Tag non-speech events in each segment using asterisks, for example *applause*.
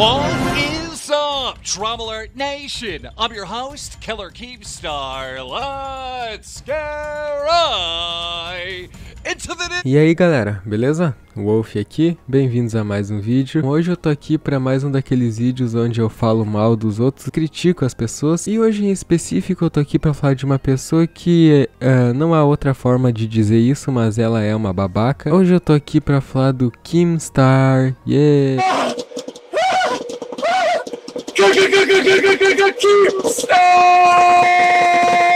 What is up, Traveler Nation? I'm your host, Killer Keepstar. Let's get into the... E aí, galera, beleza? Wolf aqui, bem-vindos a mais um vídeo. Hoje eu tô aqui para mais um daqueles vídeos onde eu falo mal dos outros, critico as pessoas. E hoje em específico eu tô aqui para falar de uma pessoa que uh, não há outra forma de dizer isso, mas ela é uma babaca. Hoje eu tô aqui para falar do Kim Star. Yeah! Keep snow!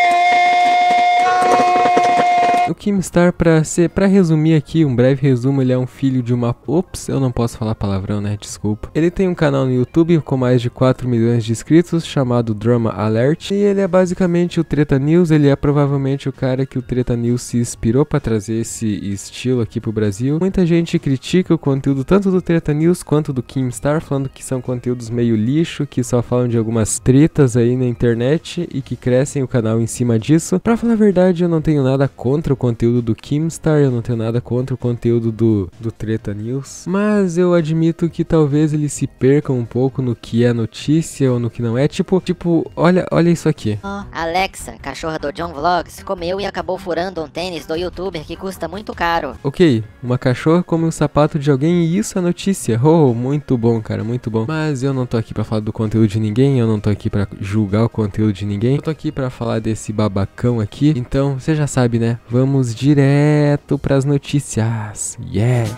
Kimstar, pra, ser, pra resumir aqui, um breve resumo, ele é um filho de uma... Ops, eu não posso falar palavrão, né? Desculpa. Ele tem um canal no YouTube com mais de 4 milhões de inscritos, chamado Drama Alert. E ele é basicamente o Treta News, ele é provavelmente o cara que o Treta News se inspirou para trazer esse estilo aqui pro Brasil. Muita gente critica o conteúdo tanto do Treta News quanto do Kimstar, falando que são conteúdos meio lixo, que só falam de algumas tretas aí na internet e que crescem o canal em cima disso. Pra falar a verdade, eu não tenho nada contra o conteúdo conteúdo do Kimstar, eu não tenho nada contra o conteúdo do, do Treta News, mas eu admito que talvez ele se perca um pouco no que é notícia ou no que não é. Tipo, tipo, olha, olha isso aqui. Oh, Alexa, cachorra do John Vlogs, comeu e acabou furando um tênis do youtuber que custa muito caro. Ok, uma cachorra come um sapato de alguém e isso é notícia. Oh, muito bom, cara, muito bom. Mas eu não tô aqui para falar do conteúdo de ninguém, eu não tô aqui para julgar o conteúdo de ninguém. Eu tô aqui para falar desse babacão aqui. Então, você já sabe, né? Vamos vamos direto para as notícias. Yeah!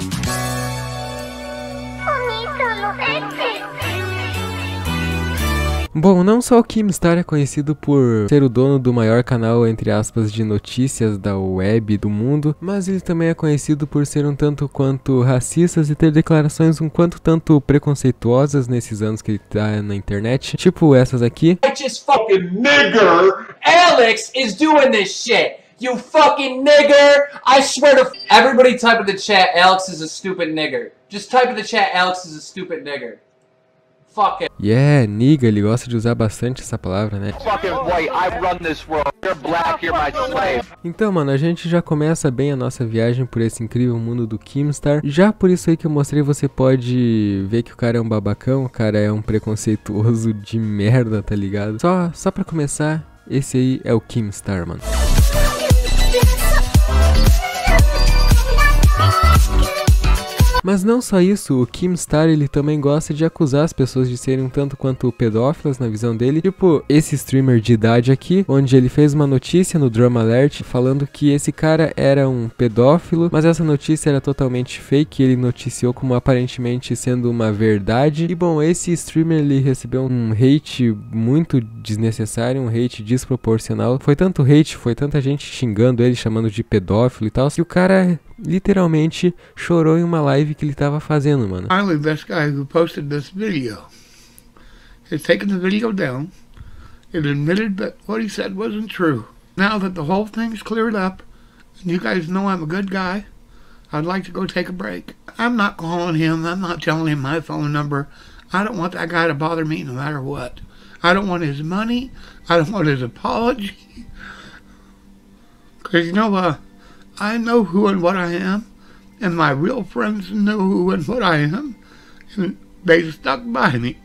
Bom, não só o Kimstar é conhecido por ser o dono do maior canal, entre aspas, de notícias da web do mundo, mas ele também é conhecido por ser um tanto quanto racistas e ter declarações um quanto tanto preconceituosas nesses anos que ele tá na internet, tipo essas aqui. Alex is doing this shit. You fucking nigger! I swear to f everybody type in the chat, Alex is a stupid nigger. Just type in the chat, Alex is a stupid nigger. Fuck it. Yeah, nigga, ele gosta de usar bastante essa palavra, né? white, I run this world. You're you're black, my slave. Então, mano, a gente já começa bem a nossa viagem por esse incrível mundo do Kimstar. Já por isso aí que eu mostrei, você pode ver que o cara é um babacão, o cara é um preconceituoso de merda, tá ligado? Só, só pra começar, esse aí é o Kimstar, mano. Mas não só isso, o Kim Star ele também gosta de acusar as pessoas de serem um tanto quanto pedófilas na visão dele. Tipo, esse streamer de idade aqui, onde ele fez uma notícia no Drama Alert falando que esse cara era um pedófilo, mas essa notícia era totalmente fake, ele noticiou como aparentemente sendo uma verdade. E bom, esse streamer ele recebeu um hate muito desnecessário, um hate desproporcional. Foi tanto hate, foi tanta gente xingando ele, chamando de pedófilo e tal, que o cara literalmente chorou em uma live que ele estava fazendo, mano. Finally, this guy who posted this video has taken the video down and admitted that what he said wasn't true. Now that the whole thing's cleared up, and you guys know I'm a good guy, I'd like to go take a break. I'm not calling him. I'm not telling him my phone number. I don't want that guy to bother me no matter what. I don't want his money. I don't want his apology. Because, you know, uh, I know who and what I am, and my real friends know who and what I am, and they stuck by me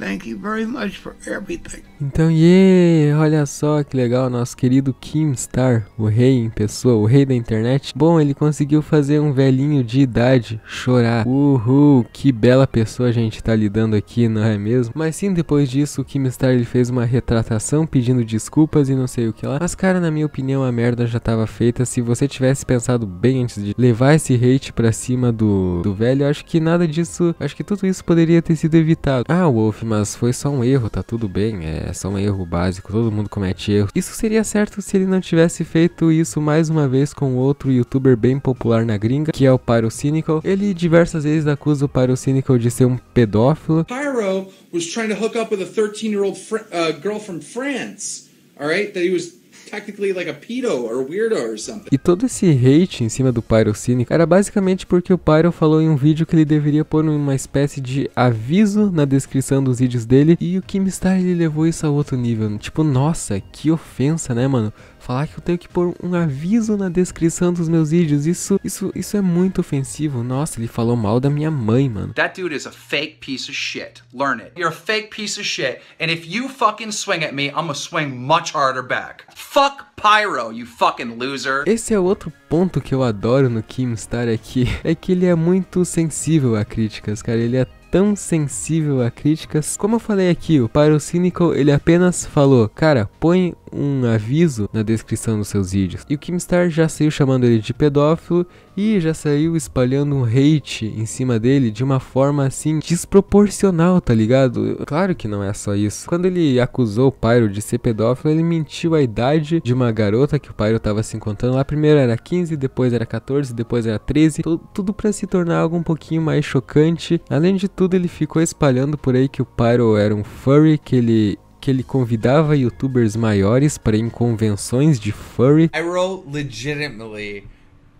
Thank you very much for everything. Então, yeah, olha só que legal, nosso querido Kim Star, o rei em pessoa, o rei da internet. Bom, ele conseguiu fazer um velhinho de idade chorar. Uhul, que bela pessoa a gente tá lidando aqui, não é mesmo? Mas sim, depois disso, o Kim Star ele fez uma retratação pedindo desculpas e não sei o que lá. Mas cara, na minha opinião, a merda já tava feita. Se você tivesse pensado bem antes de levar esse hate pra cima do, do velho, acho que nada disso, acho que tudo isso poderia ter sido evitado. Ah, Wolf, mas foi só um erro, tá tudo bem, é só um erro básico, todo mundo comete erro. Isso seria certo se ele não tivesse feito isso mais uma vez com outro youtuber bem popular na gringa, que é o Pyro Cynical. Ele diversas vezes acusa o Pyro Cynical de ser um pedófilo. Pyro was trying to hook up with a 13-year-old uh, girl from France, all right? That he was technically like a pedo or a weirdo or something. E todo esse hate em cima do Pyro Cynic era basicamente porque o Pyro falou em um vídeo que ele deveria pôr uma espécie de aviso na descrição dos vídeos dele e o Kimstar ele levou isso a outro nível. Tipo, nossa, que ofensa, né, mano? falar que eu tenho que pôr um aviso na descrição dos meus vídeos. Isso, isso, isso é muito ofensivo. Nossa, ele falou mal da minha mãe, mano. That dude is a fake piece of shit. Learn it. You're a fake piece of shit. And if you fucking swing at me, I'm gonna swing much harder back. Fuck Pyro, you fucking loser. Esse é outro ponto que eu adoro no Kimstar aqui, é, é que ele é muito sensível a críticas, cara. Ele é tão sensível a críticas. Como eu falei aqui, o Pyro Cynical ele apenas falou, cara, põe um aviso na descrição dos seus vídeos. E o Kimstar já saiu chamando ele de pedófilo e já saiu espalhando um hate em cima dele de uma forma assim desproporcional, tá ligado? Claro que não é só isso. Quando ele acusou o Pyro de ser pedófilo, ele mentiu a idade de uma garota que o Pyro tava se encontrando lá. Primeiro era 15, depois era 14, depois era 13, tudo para se tornar algo um pouquinho mais chocante. Além de tudo, ele ficou espalhando por aí que o Pyro era um furry, que ele que ele convidava youtubers maiores para ir em convenções de furry. Iroh legitimately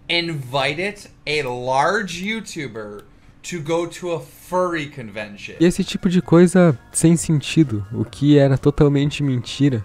invited a large YouTuber to go to a furry convention. E esse tipo de coisa sem sentido, o que era totalmente mentira.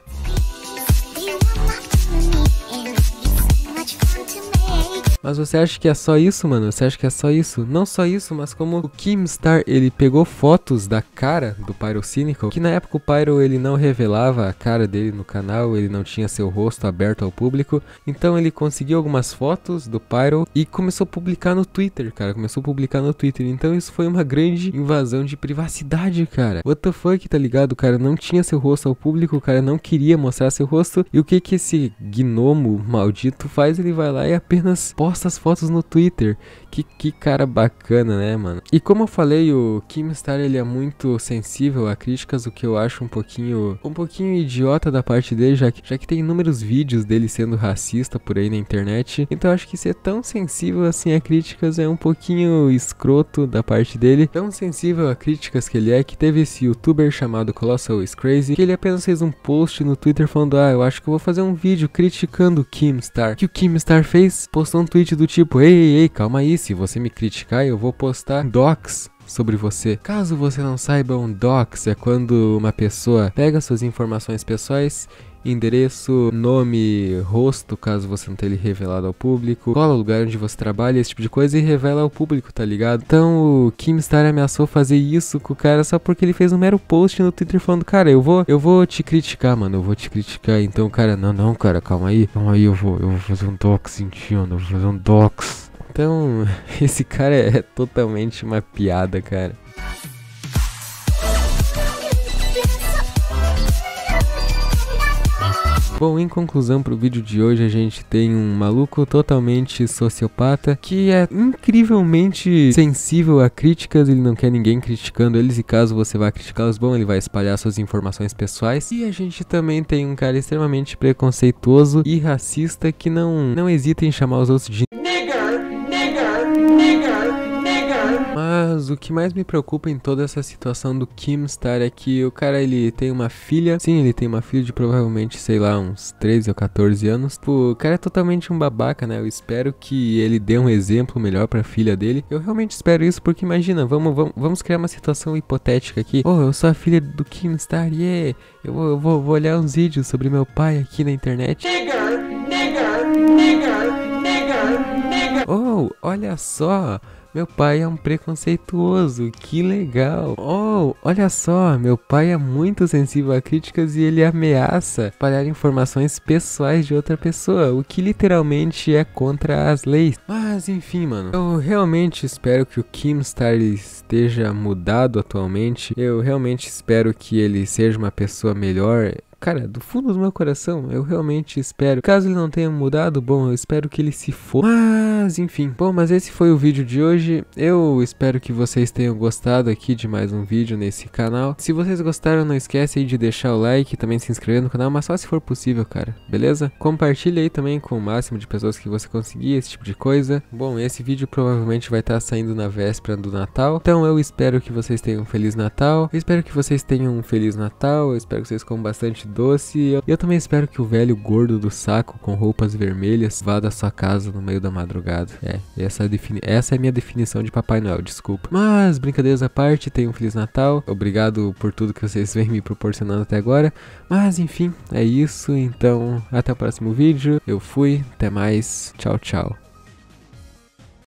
Mas você acha que é só isso, mano? Você acha que é só isso? Não só isso, mas como o Kimstar, ele pegou fotos da cara do Pyro Cynical, que na época o Pyro ele não revelava a cara dele no canal, ele não tinha seu rosto aberto ao público, então ele conseguiu algumas fotos do Pyro e começou a publicar no Twitter, cara, começou a publicar no Twitter, então isso foi uma grande invasão de privacidade, cara. What the fuck, tá ligado? O cara não tinha seu rosto ao público, o cara não queria mostrar seu rosto, e o que que esse gnomo maldito faz? Ele vai lá e apenas posta posta as fotos no Twitter. Que, que cara bacana, né, mano? E como eu falei, o Kim Star ele é muito sensível a críticas, o que eu acho um pouquinho um pouquinho idiota da parte dele, já que, já que tem inúmeros vídeos dele sendo racista por aí na internet. Então eu acho que ser tão sensível assim a críticas é um pouquinho escroto da parte dele. Tão sensível a críticas que ele é que teve esse youtuber chamado Colossal is Crazy, que ele apenas fez um post no Twitter falando: "Ah, eu acho que eu vou fazer um vídeo criticando o Kim Star". Que o Kim Star fez? Postou um tweet do tipo: Ei, ei, calma aí, se você me criticar, eu vou postar docs sobre você. Caso você não saiba, um docs é quando uma pessoa pega suas informações pessoais endereço, nome, rosto, caso você não tenha ele revelado ao público, qual é o lugar onde você trabalha, esse tipo de coisa, e revela ao público, tá ligado? Então o Kim Star ameaçou fazer isso com o cara só porque ele fez um mero post no Twitter falando, cara, eu vou, eu vou te criticar, mano, eu vou te criticar. Então, cara, não, não, cara, calma aí, calma aí, eu vou, eu vou fazer um dox em ti, eu vou fazer um dox. Então, *laughs* esse cara é totalmente uma piada, cara. Bom, em conclusão para o vídeo de hoje, a gente tem um maluco totalmente sociopata que é incrivelmente sensível a críticas, ele não quer ninguém criticando eles e caso você vá criticá-los, bom, ele vai espalhar suas informações pessoais. E a gente também tem um cara extremamente preconceituoso e racista que não, não hesita em chamar os outros de o que mais me preocupa em toda essa situação do Kim Star é que o cara ele tem uma filha. Sim, ele tem uma filha de provavelmente, sei lá, uns 13 ou 14 anos. Pô, o cara é totalmente um babaca, né? Eu espero que ele dê um exemplo melhor pra filha dele. Eu realmente espero isso porque imagina, vamos, vamos, vamos criar uma situação hipotética aqui. Oh, eu sou a filha do Kim Star, yeah. Eu, vou, eu vou, vou olhar uns vídeos sobre meu pai aqui na internet. nigger, nigger, nigger, nigger. Oh, olha só. Meu pai é um preconceituoso, que legal. Oh, olha só, meu pai é muito sensível a críticas e ele ameaça espalhar informações pessoais de outra pessoa, o que literalmente é contra as leis. Mas enfim, mano, eu realmente espero que o Kimstar esteja mudado atualmente. Eu realmente espero que ele seja uma pessoa melhor Cara, do fundo do meu coração, eu realmente espero. Caso ele não tenha mudado, bom, eu espero que ele se for. Mas, enfim. Bom, mas esse foi o vídeo de hoje. Eu espero que vocês tenham gostado aqui de mais um vídeo nesse canal. Se vocês gostaram, não esquece aí de deixar o like, também se inscrever no canal, mas só se for possível, cara. Beleza? Compartilhe aí também com o máximo de pessoas que você conseguir, esse tipo de coisa. Bom, esse vídeo provavelmente vai estar tá saindo na véspera do Natal. Então, eu espero que vocês tenham um Feliz Natal. Eu espero que vocês tenham um Feliz Natal. Eu espero que vocês comam bastante doce. E eu, eu também espero que o velho gordo do saco com roupas vermelhas vá da sua casa no meio da madrugada. É, essa, é defini essa é a minha definição de Papai Noel, desculpa. Mas, brincadeiras à parte, tenham um Feliz Natal. Obrigado por tudo que vocês vêm me proporcionando até agora. Mas, enfim, é isso. Então, até o próximo vídeo. Eu fui, até mais. Tchau, tchau.